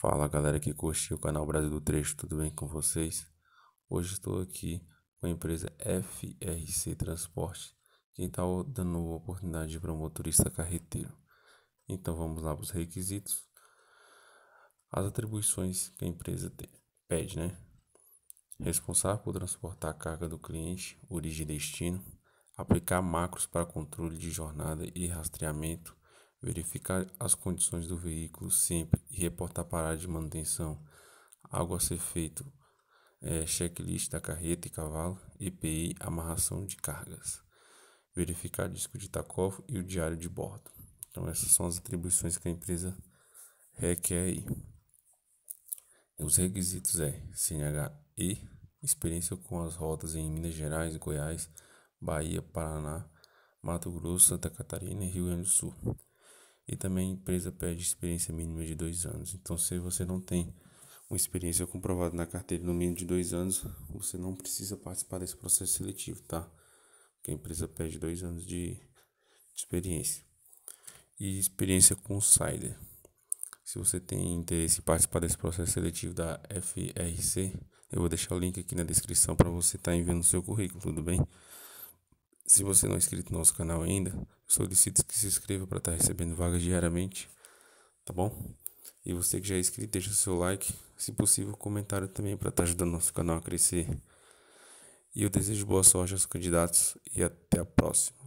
Fala galera que curtiu o canal Brasil do Trecho, tudo bem com vocês? Hoje estou aqui com a empresa FRC Transporte, que está dando oportunidade para o motorista carreteiro. Então vamos lá para os requisitos. As atribuições que a empresa tem, pede, né? Responsável por transportar a carga do cliente, origem e destino, aplicar macros para controle de jornada e rastreamento, verificar as condições do veículo sempre e reportar parada de manutenção, algo a ser feito, é, checklist da carreta e cavalo, EPI, amarração de cargas, verificar disco de tacófo e o diário de bordo. Então essas são as atribuições que a empresa requer aí. Os requisitos é e experiência com as rotas em Minas Gerais, Goiás, Bahia, Paraná, Mato Grosso, Santa Catarina e Rio Grande do Sul. E também a empresa pede experiência mínima de dois anos. Então, se você não tem uma experiência comprovada na carteira no mínimo de dois anos, você não precisa participar desse processo seletivo, tá? Porque a empresa pede dois anos de, de experiência. E experiência com o Cider. Se você tem interesse em participar desse processo seletivo da FRC, eu vou deixar o link aqui na descrição para você estar tá enviando o seu currículo, tudo bem? Se você não é inscrito no nosso canal ainda, solicito que se inscreva para estar tá recebendo vagas diariamente, tá bom? E você que já é inscrito, deixa o seu like, se possível, comentário também para estar tá ajudando nosso canal a crescer. E eu desejo boa sorte aos candidatos e até a próxima.